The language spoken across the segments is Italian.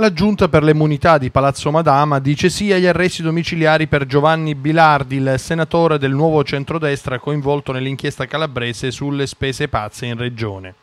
La giunta per le immunità di Palazzo Madama dice sì agli arresti domiciliari per Giovanni Bilardi, il senatore del nuovo centrodestra coinvolto nell'inchiesta calabrese sulle spese pazze in regione.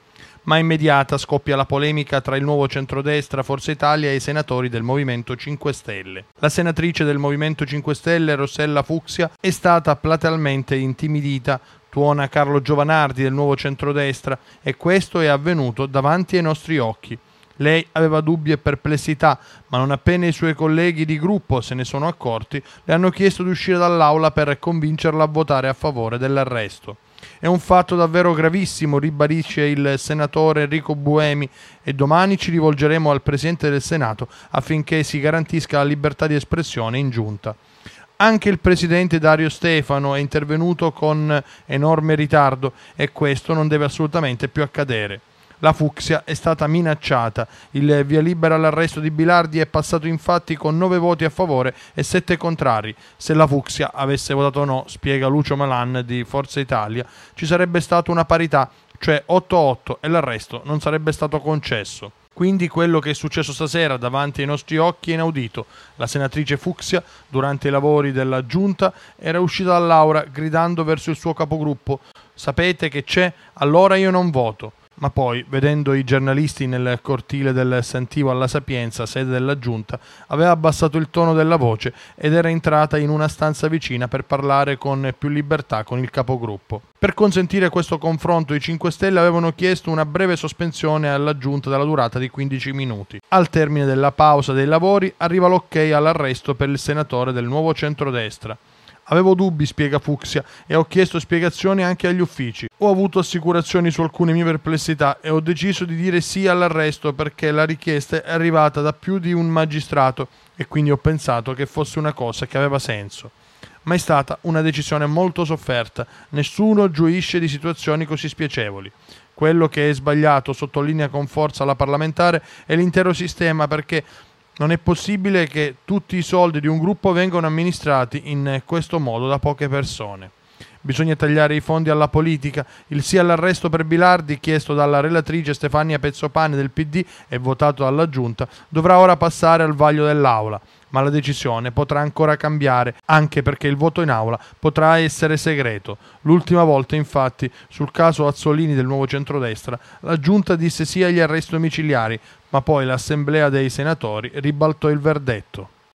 Ma immediata scoppia la polemica tra il nuovo centrodestra Forza Italia e i senatori del Movimento 5 Stelle. La senatrice del Movimento 5 Stelle, Rossella Fuxia, è stata platealmente intimidita tuona Carlo Giovanardi del nuovo centrodestra e questo è avvenuto davanti ai nostri occhi. Lei aveva dubbi e perplessità, ma non appena i suoi colleghi di gruppo se ne sono accorti, le hanno chiesto di uscire dall'aula per convincerla a votare a favore dell'arresto. È un fatto davvero gravissimo, ribadisce il senatore Enrico Buemi e domani ci rivolgeremo al Presidente del Senato affinché si garantisca la libertà di espressione in giunta. Anche il presidente Dario Stefano è intervenuto con enorme ritardo e questo non deve assolutamente più accadere. La Fuxia è stata minacciata. Il via libera all'arresto di Bilardi è passato infatti con 9 voti a favore e 7 contrari. Se la Fuxia avesse votato no, spiega Lucio Malan di Forza Italia, ci sarebbe stata una parità, cioè 8-8 e l'arresto non sarebbe stato concesso. Quindi quello che è successo stasera davanti ai nostri occhi è inaudito. La senatrice Fuxia, durante i lavori della giunta, era uscita dall'aura gridando verso il suo capogruppo: Sapete che c'è? Allora io non voto. Ma poi, vedendo i giornalisti nel cortile del Sentivo alla Sapienza, sede della giunta, aveva abbassato il tono della voce ed era entrata in una stanza vicina per parlare con più libertà con il capogruppo. Per consentire questo confronto i 5 Stelle avevano chiesto una breve sospensione alla giunta dalla durata di 15 minuti. Al termine della pausa dei lavori arriva l'ok all'arresto per il senatore del nuovo centrodestra. Avevo dubbi, spiega Fuxia, e ho chiesto spiegazioni anche agli uffici. Ho avuto assicurazioni su alcune mie perplessità e ho deciso di dire sì all'arresto perché la richiesta è arrivata da più di un magistrato e quindi ho pensato che fosse una cosa che aveva senso. Ma è stata una decisione molto sofferta, nessuno gioisce di situazioni così spiacevoli. Quello che è sbagliato, sottolinea con forza la parlamentare, è l'intero sistema perché non è possibile che tutti i soldi di un gruppo vengano amministrati in questo modo da poche persone. Bisogna tagliare i fondi alla politica. Il sì all'arresto per Bilardi, chiesto dalla relatrice Stefania Pezzopane del PD e votato dalla Giunta, dovrà ora passare al vaglio dell'Aula ma la decisione potrà ancora cambiare, anche perché il voto in aula potrà essere segreto. L'ultima volta, infatti, sul caso Azzolini del nuovo centrodestra, la giunta disse sì agli arresti domiciliari, ma poi l'assemblea dei senatori ribaltò il verdetto.